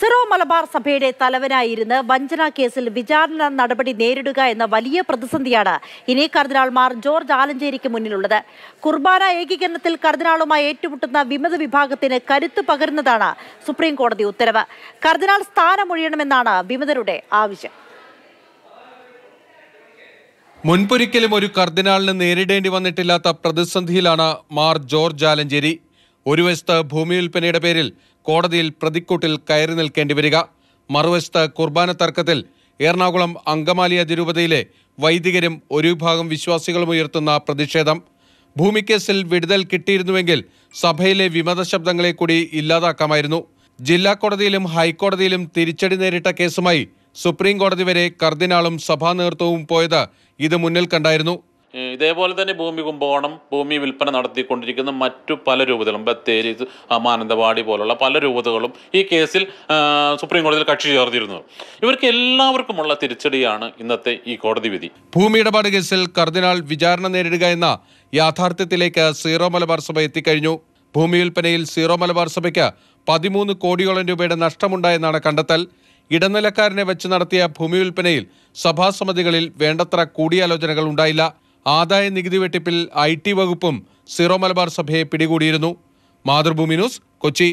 Syro Malabar സഭയുടെ തലവനായിരുന്ന് വഞ്ചന കേസിൽ വിചാരണ നടപടി നേരിടുക എന്ന വലിയ പ്രതിസന്ധിയാണ് ഇനി കർദിനാൾമാർ ജോർജ് ആലഞ്ചേരിക്ക് മുന്നിലുള്ളത് കുർബാന ഏകീകരണത്തിൽ കർദിനാളുമായി ഏറ്റുമുട്ടുന്ന വിമത വിഭാഗത്തിന് കരുത്തു പകരുന്നതാണ് സുപ്രീം കോടതി ഉത്തരവ് കർദിനാൾ സ്ഥാനമൊഴിയണമെന്നാണ് വിമതരുടെ ആവശ്യം മുൻപൊരിക്കലും ഒരു കർദിനാളിന് നേരിടേണ്ടി വന്നിട്ടില്ലാത്ത പ്രതിസന്ധിയിലാണ് മാർ ജോർജ് ആലഞ്ചേരി ഒരു വശത്ത് ഭൂമി വിൽപ്പനയുടെ പേരിൽ കോടതിയിൽ പ്രതിക്കൂട്ടിൽ കയറി നിൽക്കേണ്ടി വരിക മറുവശത്ത് കുർബാന തർക്കത്തിൽ എറണാകുളം അങ്കമാലി അതിരൂപതയിലെ വൈദികരും ഒരു വിഭാഗം വിശ്വാസികളും ഉയർത്തുന്ന പ്രതിഷേധം ഭൂമിക്കേസിൽ വിടുതൽ കിട്ടിയിരുന്നുവെങ്കിൽ സഭയിലെ വിമത ശബ്ദങ്ങളെ കൂടി ഇല്ലാതാക്കാമായിരുന്നു ജില്ലാ കോടതിയിലും ഹൈക്കോടതിയിലും തിരിച്ചടി നേരിട്ട കേസുമായി സുപ്രീം കോടതി വരെ കർദിനാളും സഭാ നേതൃത്വവും പോയത് ഇത് മുന്നിൽ കണ്ടായിരുന്നു ഇതേപോലെ തന്നെ ഭൂമി കുംഭകോണം ഭൂമി വിൽപ്പന നടത്തിക്കൊണ്ടിരിക്കുന്ന മറ്റു പല രൂപതകളും ബത്തേരി മാനന്തവാടി പോലുള്ള പല രൂപതകളും ഈ കേസിൽ സുപ്രീം കോടതിയിൽ കക്ഷി ചേർന്നിരുന്നു ഇവർക്ക് എല്ലാവർക്കുമുള്ള തിരിച്ചടിയാണ് ഇന്നത്തെ ഈ കോടതി വിധി ഭൂമി ഇടപാട് കേസിൽ കർദിനാൾ വിചാരണ നേരിടുക എന്ന യാഥാർത്ഥ്യത്തിലേക്ക് സീറോ മലബാർ സഭ എത്തിക്കഴിഞ്ഞു ഭൂമി വിൽപ്പനയിൽ സീറോ മലബാർ സഭയ്ക്ക് പതിമൂന്ന് കോടിയോളം രൂപയുടെ നഷ്ടമുണ്ടായെന്നാണ് കണ്ടെത്തൽ ഇടനിലക്കാരനെ വെച്ച് നടത്തിയ ഭൂമി വിൽപ്പനയിൽ സഭാസമിതികളിൽ വേണ്ടത്ര കൂടിയാലോചനകൾ ഉണ്ടായില്ല ആദായ നികുതി വെട്ടിപ്പിൽ ഐ ടി വകുപ്പും സിറോ മലബാർ സഭയെ പിടികൂടിയിരുന്നു മാതൃഭൂമി ന്യൂസ് കൊച്ചി